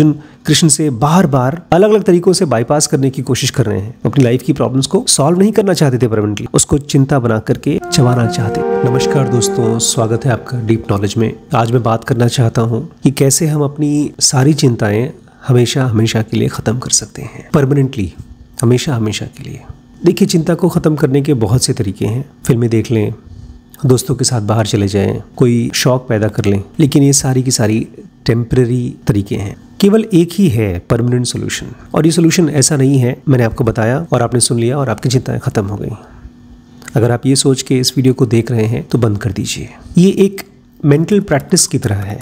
अर्जुन कृष्ण से बार बार अलग अलग तरीकों से बाईपास करने की कोशिश कर रहे हैं अपनी लाइफ की प्रॉब्लम्स को सॉल्व नहीं करना चाहते थे परमानेंटली उसको चिंता बना करके चबाना चाहते नमस्कार दोस्तों स्वागत है आपका डीप नॉलेज में आज मैं बात करना चाहता हूँ कि कैसे हम अपनी सारी चिंताएं हमेशा हमेशा के लिए खत्म कर सकते हैं परमानेंटली हमेशा हमेशा के लिए देखिए चिंता को ख़त्म करने के बहुत से तरीके हैं फिल्में देख लें दोस्तों के साथ बाहर चले जाएं कोई शौक पैदा कर लें लेकिन ये सारी की सारी टेम्प्रेरी तरीके हैं केवल एक ही है परमानेंट सोल्यूशन और ये सोल्यूशन ऐसा नहीं है मैंने आपको बताया और आपने सुन लिया और आपकी चिंताएं खत्म हो गई अगर आप ये सोच के इस वीडियो को देख रहे हैं तो बंद कर दीजिए ये एक मेंटल प्रैक्टिस की तरह है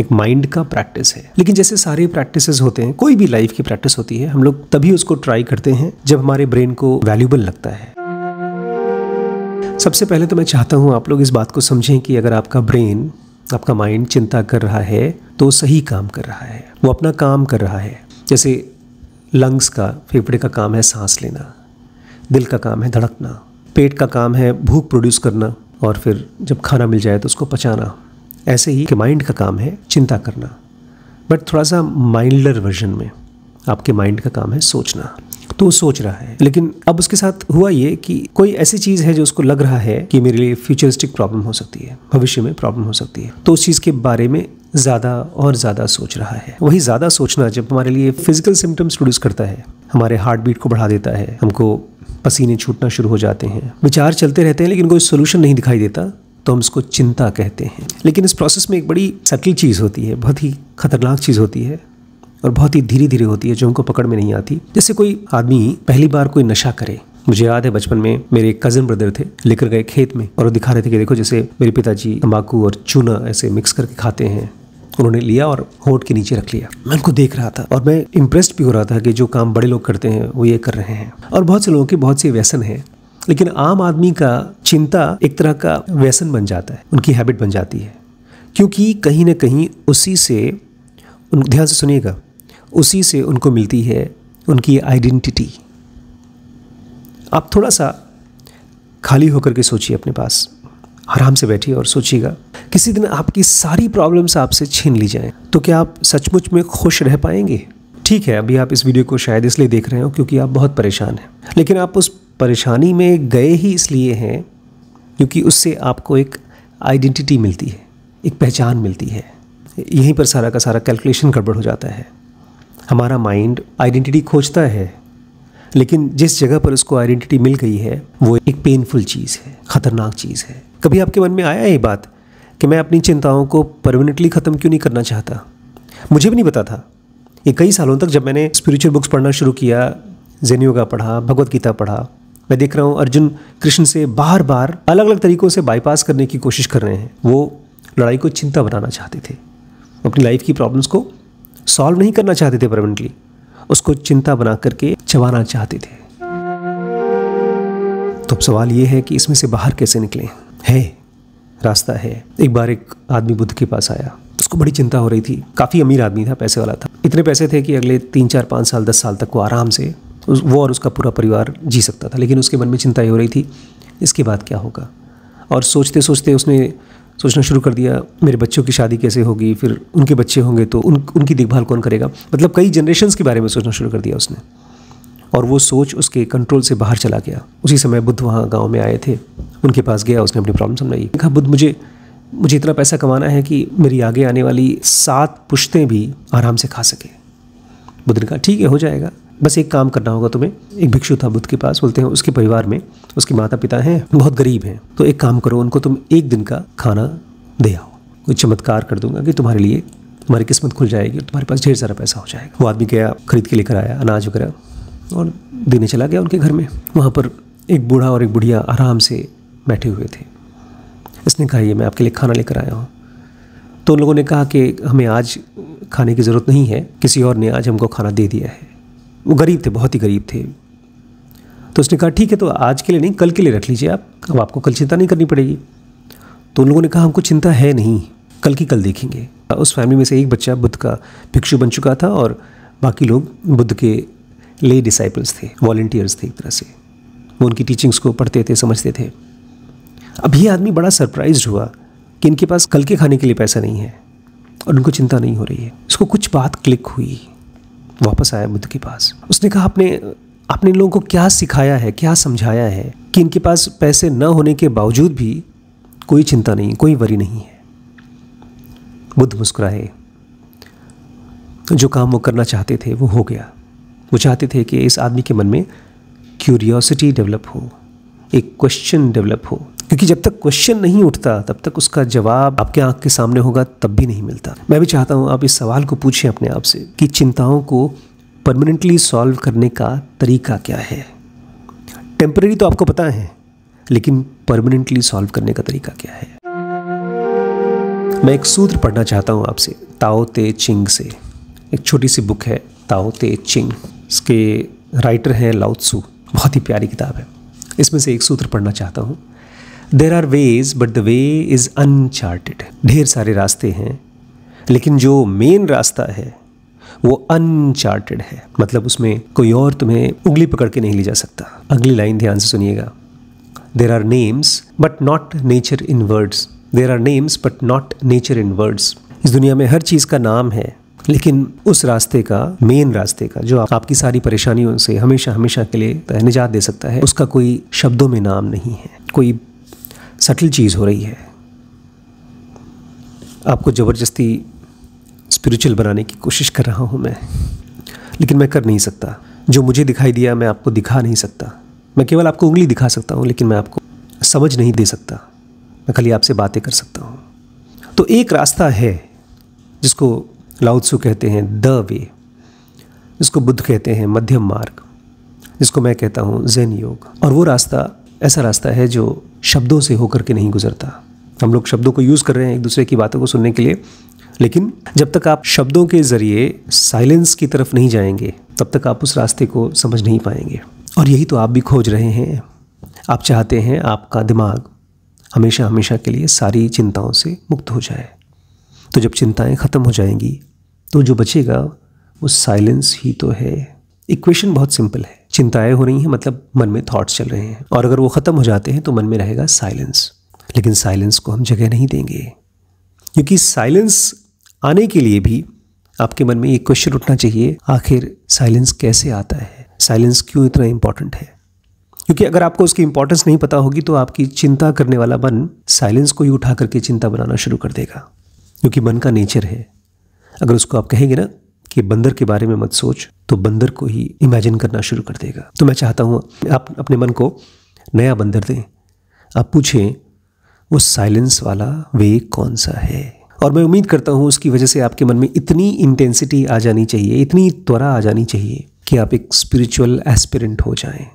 एक माइंड का प्रैक्टिस है लेकिन जैसे सारे प्रैक्टिसेस होते हैं कोई भी लाइफ की प्रैक्टिस होती है हम लोग तभी उसको ट्राई करते हैं जब हमारे ब्रेन को वैल्यूबल लगता है सबसे पहले तो मैं चाहता हूँ आप लोग इस बात को समझें कि अगर आपका ब्रेन आपका माइंड चिंता कर रहा है तो सही काम कर रहा है वो अपना काम कर रहा है जैसे लंग्स का फेफड़े का काम है सांस लेना दिल का काम है धड़कना पेट का काम है भूख प्रोड्यूस करना और फिर जब खाना मिल जाए तो उसको पचाना ऐसे ही माइंड का काम है चिंता करना बट थोड़ा सा माइल्डर वर्जन में आपके माइंड का काम है सोचना तो वो सोच रहा है लेकिन अब उसके साथ हुआ ये कि कोई ऐसी चीज है जो उसको लग रहा है कि मेरे लिए फ्यूचरिस्टिक प्रॉब्लम हो सकती है भविष्य में प्रॉब्लम हो सकती है तो उस चीज के बारे में ज़्यादा और ज़्यादा सोच रहा है वही ज़्यादा सोचना जब हमारे लिए फिजिकल सिम्टम्स प्रोड्यूस करता है हमारे हार्ट बीट को बढ़ा देता है हमको पसीने छूटना शुरू हो जाते हैं विचार चलते रहते हैं लेकिन कोई सोल्यूशन नहीं दिखाई देता तो हम इसको चिंता कहते हैं लेकिन इस प्रोसेस में एक बड़ी सटल चीज़ होती है बहुत ही खतरनाक चीज़ होती है और बहुत ही धीरे धीरे होती है जो उनको पकड़ में नहीं आती जैसे कोई आदमी पहली बार कोई नशा करे मुझे याद है बचपन में मेरे एक कजन ब्रदर थे लेकर गए खेत में और वो दिखा रहे थे कि देखो जैसे मेरे पिताजी तम्बाकू और चूना ऐसे मिक्स करके खाते हैं उन्होंने लिया और होठ के नीचे रख लिया मैं उनको देख रहा था और मैं इम्प्रेस्ड भी हो रहा था कि जो काम बड़े लोग करते हैं वो ये कर रहे हैं और बहुत से लोगों के बहुत से व्यसन हैं लेकिन आम आदमी का चिंता एक तरह का व्यसन बन जाता है उनकी हैबिट बन जाती है क्योंकि कहीं ना कहीं उसी से उन ध्यान से सुनिएगा उसी से उनको मिलती है उनकी आइडेंटिटी आप थोड़ा सा खाली होकर के सोचिए अपने पास आराम से बैठिए और सोचिएगा किसी दिन आपकी सारी प्रॉब्लम्स आपसे छीन ली जाएं तो क्या आप सचमुच में खुश रह पाएंगे ठीक है अभी आप इस वीडियो को शायद इसलिए देख रहे हो क्योंकि आप बहुत परेशान हैं लेकिन आप उस परेशानी में गए ही इसलिए हैं क्योंकि उससे आपको एक आइडेंटिटी मिलती है एक पहचान मिलती है यहीं पर सारा का सारा कैलकुलेशन गड़बड़ हो जाता है हमारा माइंड आइडेंटिटी खोजता है लेकिन जिस जगह पर उसको आइडेंटिटी मिल गई है वो एक पेनफुल चीज़ है ख़तरनाक चीज़ है कभी आपके मन में आया ये बात कि मैं अपनी चिंताओं को परमानेंटली ख़त्म क्यों नहीं करना चाहता मुझे भी नहीं पता था ये कई सालों तक जब मैंने स्पिरिचुअल बुक्स पढ़ना शुरू किया जेनियोगा योगा पढ़ा भगवत गीता पढ़ा मैं देख रहा हूँ अर्जुन कृष्ण से बार बार अलग अलग तरीकों से बाईपास करने की कोशिश कर रहे हैं वो लड़ाई को चिंता बनाना चाहते थे अपनी लाइफ की प्रॉब्लम्स को सॉल्व नहीं करना चाहते थे परमानेंटली उसको चिंता बना करके चबाना चाहते थे तो अब सवाल ये है कि इसमें से बाहर कैसे निकलें है रास्ता है एक बार एक आदमी बुद्ध के पास आया उसको बड़ी चिंता हो रही थी काफ़ी अमीर आदमी था पैसे वाला था इतने पैसे थे कि अगले तीन चार पाँच साल दस साल तक वो आराम से वो और उसका पूरा परिवार जी सकता था लेकिन उसके मन में चिंता ये हो रही थी इसके बाद क्या होगा और सोचते सोचते उसने सोचना शुरू कर दिया मेरे बच्चों की शादी कैसे होगी फिर उनके बच्चे होंगे तो उन उनकी देखभाल कौन करेगा मतलब कई जनरेशन के बारे में सोचना शुरू कर दिया उसने और वो सोच उसके कंट्रोल से बाहर चला गया उसी समय बुद्ध वहाँ गाँव में आए थे उनके पास गया उसने अपनी प्रॉब्लम समझाई कहा बुद्ध मुझे मुझे इतना पैसा कमाना है कि मेरी आगे आने वाली सात पुश्तें भी आराम से खा सके बुद्ध ने कहा ठीक है हो जाएगा बस एक काम करना होगा तुम्हें एक भिक्षु था बुद्ध के पास बोलते हैं उसके परिवार में उसके माता पिता हैं बहुत गरीब हैं तो एक काम करो उनको तुम एक दिन का खाना दे आओ कोई चमत्कार कर दूंगा कि तुम्हारे लिए तुम्हारी किस्मत खुल जाएगी और तुम्हारे पास ढेर सारा पैसा हो जाएगा वो आदमी गया खरीद के लेकर आया अनाज वगैरह और देने चला गया उनके घर में वहाँ पर एक बूढ़ा और एक बुढ़िया आराम से बैठे हुए थे इसने कहा ये मैं आपके लिए खाना लेकर आया हूँ तो उन लोगों ने कहा कि हमें आज खाने की ज़रूरत नहीं है किसी और ने आज हमको खाना दे दिया है वो गरीब थे बहुत ही गरीब थे तो उसने कहा ठीक है तो आज के लिए नहीं कल के लिए रख लीजिए आप अब आपको कल चिंता नहीं करनी पड़ेगी तो उन लोगों ने कहा हमको चिंता है नहीं कल की कल देखेंगे उस फैमिली में से एक बच्चा बुद्ध का भिक्षु बन चुका था और बाकी लोग बुद्ध के ले डिसाइपल्स थे वॉल्टियर्स थे एक तरह से वो उनकी टीचिंग्स को पढ़ते थे समझते थे अब ये आदमी बड़ा सरप्राइज हुआ कि इनके पास कल के खाने के लिए पैसा नहीं है और उनको चिंता नहीं हो रही है उसको कुछ बात क्लिक हुई वापस आया बुद्ध के पास उसने कहा अपने आपने लोगों को क्या सिखाया है क्या समझाया है कि इनके पास पैसे न होने के बावजूद भी कोई चिंता नहीं कोई वरी नहीं है बुद्ध मुस्कुराए जो काम वो करना चाहते थे वो हो गया वो चाहते थे कि इस आदमी के मन में क्यूरियोसिटी डेवलप हो एक क्वेश्चन डेवलप हो क्योंकि जब तक क्वेश्चन नहीं उठता तब तक उसका जवाब आपके आंख के सामने होगा तब भी नहीं मिलता मैं भी चाहता हूँ आप इस सवाल को पूछें अपने आप से कि चिंताओं को परमानेंटली सॉल्व करने का तरीका क्या है टेम्परेरी तो आपको पता है लेकिन परमानेंटली सॉल्व करने का तरीका क्या है मैं एक सूत्र पढ़ना चाहता हूँ आपसे ताओ ते चिंग से एक छोटी सी बुक है ताओ ते चिंग इसके राइटर हैं लाउत्सू बहुत ही प्यारी किताब है इसमें से एक सूत्र पढ़ना चाहता हूँ there are ways but the way is uncharted ढेर सारे रास्ते हैं लेकिन जो मेन रास्ता है वो अनचार्टेड है मतलब उसमें कोई और तुम्हें उंगली पकड़ के नहीं ले जा सकता अगली लाइन ध्यान से सुनिएगा there are names but not nature in words there are names but not nature in words इस दुनिया में हर चीज़ का नाम है लेकिन उस रास्ते का मेन रास्ते का जो आप, आपकी सारी परेशानियों से हमेशा हमेशा के लिए निजात दे सकता है उसका कोई शब्दों में नाम नहीं है कोई सटल चीज़ हो रही है आपको ज़बरदस्ती स्पिरिचुअल बनाने की कोशिश कर रहा हूँ मैं लेकिन मैं कर नहीं सकता जो मुझे दिखाई दिया मैं आपको दिखा नहीं सकता मैं केवल आपको उंगली दिखा सकता हूँ लेकिन मैं आपको समझ नहीं दे सकता मैं खाली आपसे बातें कर सकता हूँ तो एक रास्ता है जिसको लाउत्सु कहते हैं द वे जिसको बुद्ध कहते हैं मध्यम मार्ग जिसको मैं कहता हूँ जैन योग और वो रास्ता ऐसा रास्ता है जो शब्दों से होकर के नहीं गुजरता हम लोग शब्दों को यूज़ कर रहे हैं एक दूसरे की बातों को सुनने के लिए लेकिन जब तक आप शब्दों के ज़रिए साइलेंस की तरफ नहीं जाएंगे तब तक आप उस रास्ते को समझ नहीं पाएंगे और यही तो आप भी खोज रहे हैं आप चाहते हैं आपका दिमाग हमेशा हमेशा के लिए सारी चिंताओं से मुक्त हो जाए तो जब चिंताएं ख़त्म हो जाएंगी तो जो बचेगा वो साइलेंस ही तो है इक्वेशन बहुत सिंपल है चिंताएं हो रही हैं मतलब मन में थॉट्स चल रहे हैं और अगर वो ख़त्म हो जाते हैं तो मन में रहेगा साइलेंस लेकिन साइलेंस को हम जगह नहीं देंगे क्योंकि साइलेंस आने के लिए भी आपके मन में एक क्वेश्चन उठना चाहिए आखिर साइलेंस कैसे आता है साइलेंस क्यों इतना इम्पॉर्टेंट है क्योंकि अगर आपको उसकी इंपॉर्टेंस नहीं पता होगी तो आपकी चिंता करने वाला मन साइलेंस को ही उठा करके चिंता बनाना शुरू कर देगा क्योंकि मन का नेचर है अगर उसको आप कहेंगे ना कि बंदर के बारे में मत सोच तो बंदर को ही इमेजिन करना शुरू कर देगा तो मैं चाहता हूँ आप अपने मन को नया बंदर दें आप पूछें वो साइलेंस वाला वे कौन सा है और मैं उम्मीद करता हूँ उसकी वजह से आपके मन में इतनी इंटेंसिटी आ जानी चाहिए इतनी त्वरा आ जानी चाहिए कि आप एक स्पिरिचुअल एस्पिरेंट हो जाएं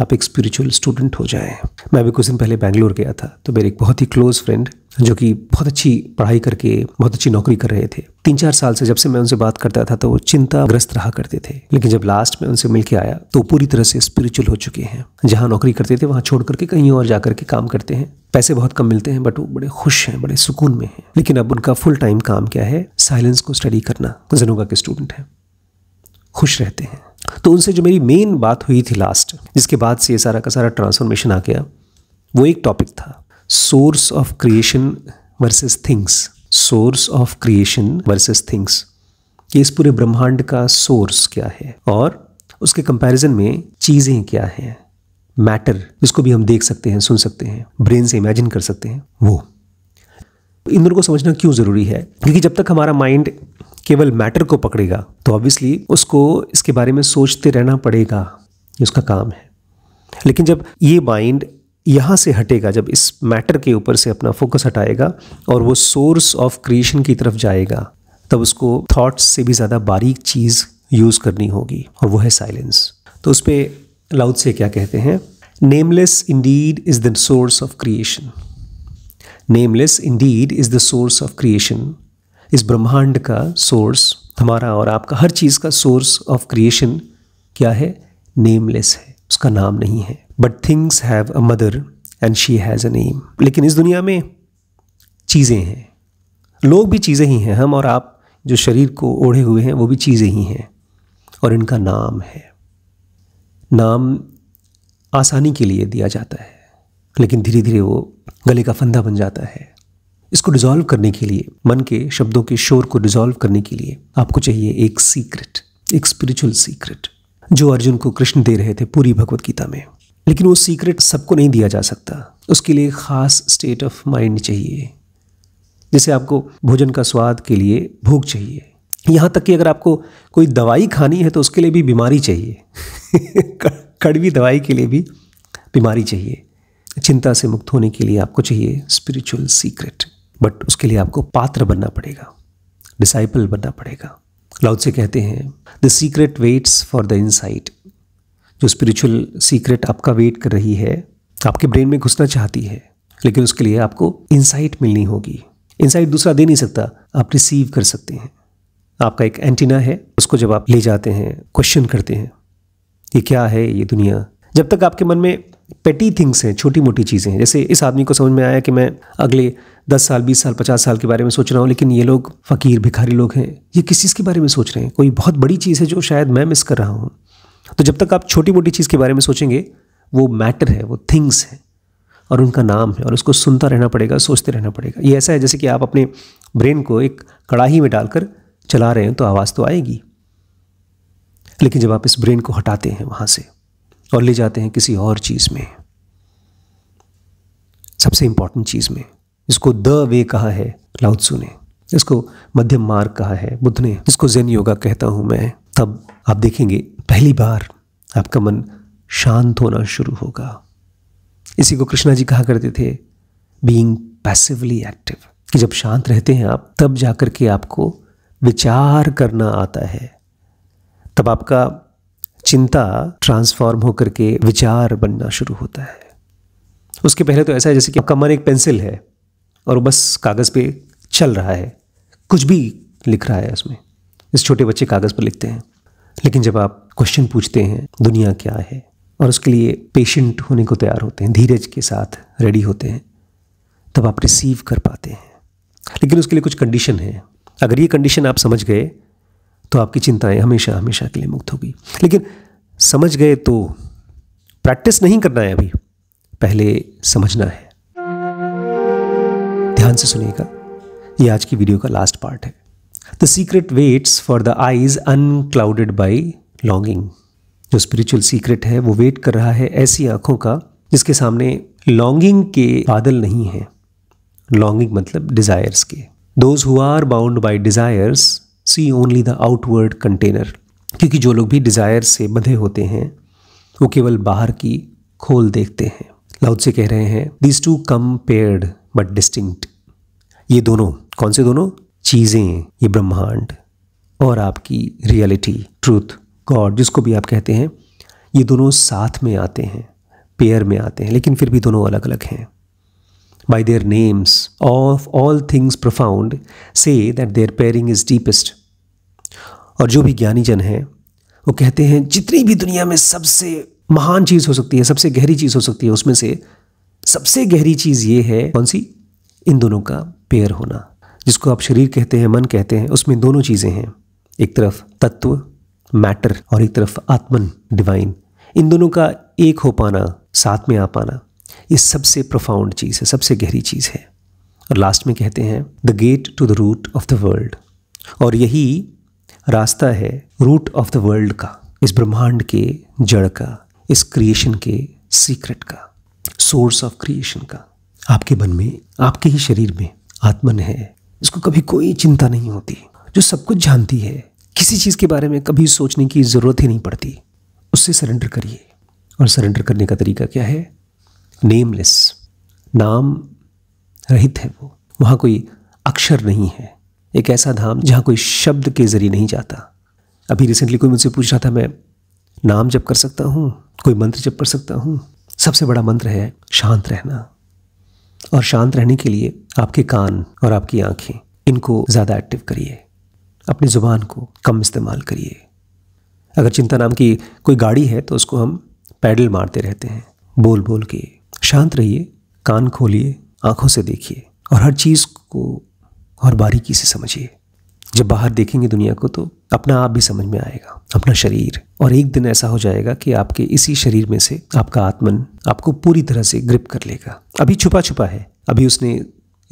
आप एक स्पिरिचुअल स्टूडेंट हो जाएं मैं अभी कुछ दिन पहले बैंगलोर गया था तो मेरे एक बहुत ही क्लोज फ्रेंड जो कि बहुत अच्छी पढ़ाई करके बहुत अच्छी नौकरी कर रहे थे तीन चार साल से जब से मैं उनसे बात करता था तो वो चिंताग्रस्त रहा करते थे लेकिन जब लास्ट में उनसे मिलके आया तो पूरी तरह से स्पिरिचुअल हो चुके हैं जहाँ नौकरी करते थे वहाँ छोड़ करके कहीं और जाकर के काम करते हैं पैसे बहुत कम मिलते हैं बट वो बड़े खुश हैं बड़े सुकून में हैं लेकिन अब उनका फुल टाइम काम क्या है साइलेंस को स्टडी करना जनोगा के स्टूडेंट हैं खुश रहते हैं तो उनसे जो मेरी मेन बात हुई थी लास्ट जिसके बाद से ये सारा का सारा ट्रांसफॉर्मेशन आ गया वो एक टॉपिक था source of creation versus things source of creation versus things कि इस पूरे ब्रह्मांड का सोर्स क्या है और उसके कंपैरिजन में चीज़ें क्या हैं मैटर जिसको भी हम देख सकते हैं सुन सकते हैं ब्रेन से इमेजिन कर सकते हैं वो इन दोनों को समझना क्यों ज़रूरी है क्योंकि जब तक हमारा माइंड केवल मैटर को पकड़ेगा तो ऑब्वियसली उसको इसके बारे में सोचते रहना पड़ेगा ये उसका काम है लेकिन जब ये माइंड यहाँ से हटेगा जब इस मैटर के ऊपर से अपना फोकस हटाएगा और वो सोर्स ऑफ क्रिएशन की तरफ जाएगा तब उसको थॉट्स से भी ज़्यादा बारीक चीज़ यूज़ करनी होगी और वो है साइलेंस तो उस पर लाउद से क्या कहते हैं nameless indeed is the source of creation nameless indeed is the source of creation इस ब्रह्मांड का सोर्स हमारा और आपका हर चीज़ का सोर्स ऑफ क्रिएशन क्या है नेमलेस है उसका नाम नहीं है but things have a mother and she has a name लेकिन इस दुनिया में चीज़ें हैं लोग भी चीज़ें ही हैं हम और आप जो शरीर को ओढ़े हुए हैं वो भी चीज़ें ही हैं और इनका नाम है नाम आसानी के लिए दिया जाता है लेकिन धीरे धीरे वो गले का फंदा बन जाता है इसको डिजोल्व करने के लिए मन के शब्दों के शोर को डिजोल्व करने के लिए आपको चाहिए एक सीक्रेट एक स्पिरिचुअल सीक्रेट जो अर्जुन को कृष्ण दे रहे थे पूरी भगवत गीता में लेकिन वो सीक्रेट सबको नहीं दिया जा सकता उसके लिए खास स्टेट ऑफ माइंड चाहिए जैसे आपको भोजन का स्वाद के लिए भूख चाहिए यहाँ तक कि अगर आपको कोई दवाई खानी है तो उसके लिए भी बीमारी चाहिए कड़वी दवाई के लिए भी बीमारी चाहिए चिंता से मुक्त होने के लिए आपको चाहिए स्पिरिचुअल सीक्रेट बट उसके लिए आपको पात्र बनना पड़ेगा डिसाइपल बनना पड़ेगा लाउद से कहते हैं the secret waits for the insight जो स्पिरिचुअल सीक्रेट आपका वेट कर रही है आपके ब्रेन में घुसना चाहती है लेकिन उसके लिए आपको इंसाइट मिलनी होगी इंसाइट दूसरा दे नहीं सकता आप रिसीव कर सकते हैं आपका एक एंटीना है उसको जब आप ले जाते हैं क्वेश्चन करते हैं ये क्या है ये दुनिया जब तक आपके मन में पेटी थिंग्स हैं छोटी मोटी चीज़ें हैं जैसे इस आदमी को समझ में आया कि मैं अगले दस साल बीस साल पचास साल के बारे में सोच रहा हूँ लेकिन ये लोग फ़कीर भिखारी लोग हैं ये किस चीज़ के बारे में सोच रहे हैं कोई बहुत बड़ी चीज़ है जो शायद मैं मिस कर रहा हूँ तो जब तक आप छोटी मोटी चीज़ के बारे में सोचेंगे वो मैटर है वो थिंग्स हैं और उनका नाम है और उसको सुनता रहना पड़ेगा सोचते रहना पड़ेगा ये ऐसा है जैसे कि आप अपने ब्रेन को एक कड़ाही में डालकर चला रहे हैं तो आवाज़ तो आएगी लेकिन जब आप इस ब्रेन को हटाते हैं वहाँ से और ले जाते हैं किसी और चीज़ में सबसे इम्पॉर्टेंट चीज़ में जिसको द वे कहा है लाउत्सू ने जिसको मध्यम मार्ग कहा है बुद्ध ने जिसको जैन योगा कहता हूँ मैं तब आप देखेंगे पहली बार आपका मन शांत होना शुरू होगा इसी को कृष्णा जी कहा करते थे बीइंग पैसिवली एक्टिव कि जब शांत रहते हैं आप तब जाकर के आपको विचार करना आता है तब आपका चिंता ट्रांसफॉर्म होकर के विचार बनना शुरू होता है उसके पहले तो ऐसा है जैसे कि आपका मन एक पेंसिल है और वो बस कागज़ पे चल रहा है कुछ भी लिख रहा है उसमें इस छोटे बच्चे कागज़ पर लिखते हैं लेकिन जब आप क्वेश्चन पूछते हैं दुनिया क्या है और उसके लिए पेशेंट होने को तैयार होते हैं धीरज के साथ रेडी होते हैं तब आप रिसीव कर पाते हैं लेकिन उसके लिए कुछ कंडीशन है अगर ये कंडीशन आप समझ गए तो आपकी चिंताएं हमेशा हमेशा के लिए मुक्त होगी लेकिन समझ गए तो प्रैक्टिस नहीं करना है अभी पहले समझना है ध्यान से सुनिएगा ये आज की वीडियो का लास्ट पार्ट है the secret waits for the eyes unclouded by longing जो स्पिरिचुअल सीक्रेट है वो वेट कर रहा है ऐसी आंखों का जिसके सामने लॉन्गिंग के बादल नहीं हैं लॉन्गिंग मतलब डिज़ायर्स के those who are bound by desires see only the outward container क्योंकि जो लोग भी डिज़ायर से बंधे होते हैं वो केवल बाहर की खोल देखते हैं लाउड से कह रहे हैं these two come paired but distinct ये दोनों कौन से दोनों चीज़ें ये ब्रह्मांड और आपकी रियलिटी ट्रूथ गॉड जिसको भी आप कहते हैं ये दोनों साथ में आते हैं पेयर में आते हैं लेकिन फिर भी दोनों अलग अलग हैं by their names of all things profound से that their pairing is deepest और जो भी ज्ञानी जन हैं वो कहते हैं जितनी भी दुनिया में सबसे महान चीज़ हो सकती है सबसे गहरी चीज़ हो सकती है उसमें से सबसे गहरी चीज़ ये है कौन सी इन दोनों का पेयर होना जिसको आप शरीर कहते हैं मन कहते हैं उसमें दोनों चीज़ें हैं एक तरफ तत्व मैटर और एक तरफ आत्मन डिवाइन इन दोनों का एक हो पाना साथ में आ पाना ये सबसे प्रोफाउंड चीज़ है सबसे गहरी चीज़ है और लास्ट में कहते हैं the gate to the root of the world और यही रास्ता है रूट ऑफ द वर्ल्ड का इस ब्रह्मांड के जड़ का इस क्रिएशन के सीक्रेट का सोर्स ऑफ क्रिएशन का आपके मन में आपके ही शरीर में आत्मन है इसको कभी कोई चिंता नहीं होती जो सब कुछ जानती है किसी चीज़ के बारे में कभी सोचने की ज़रूरत ही नहीं पड़ती उससे सरेंडर करिए और सरेंडर करने का तरीका क्या है नेमलेस नाम रहित है वो वहाँ कोई अक्षर नहीं है एक ऐसा धाम जहाँ कोई शब्द के ज़रिए नहीं जाता अभी रिसेंटली कोई मुझसे पूछ रहा था मैं नाम जप कर सकता हूँ कोई मंत्र जप कर सकता हूँ सबसे बड़ा मंत्र है शांत रहना और शांत रहने के लिए आपके कान और आपकी आंखें इनको ज़्यादा एक्टिव करिए अपनी ज़ुबान को कम इस्तेमाल करिए अगर चिंता नाम की कोई गाड़ी है तो उसको हम पैडल मारते रहते हैं बोल बोल के शांत रहिए कान खोलिए आंखों से देखिए और हर चीज़ को और बारीकी से समझिए जब बाहर देखेंगे दुनिया को तो अपना आप भी समझ में आएगा अपना शरीर और एक दिन ऐसा हो जाएगा कि आपके इसी शरीर में से आपका आत्मन आपको पूरी तरह से ग्रिप कर लेगा अभी छुपा छुपा है अभी उसने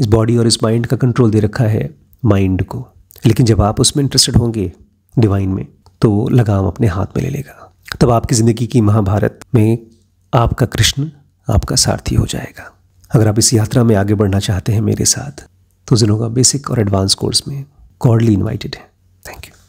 इस बॉडी और इस माइंड का कंट्रोल दे रखा है माइंड को लेकिन जब आप उसमें इंटरेस्टेड होंगे डिवाइन में तो लगाम अपने हाथ में ले लेगा तब आपकी ज़िंदगी की महाभारत में आपका कृष्ण आपका सारथी हो जाएगा अगर आप इस यात्रा में आगे बढ़ना चाहते हैं मेरे साथ तो का बेसिक और एडवांस कोर्स में cordially invited. Thank you.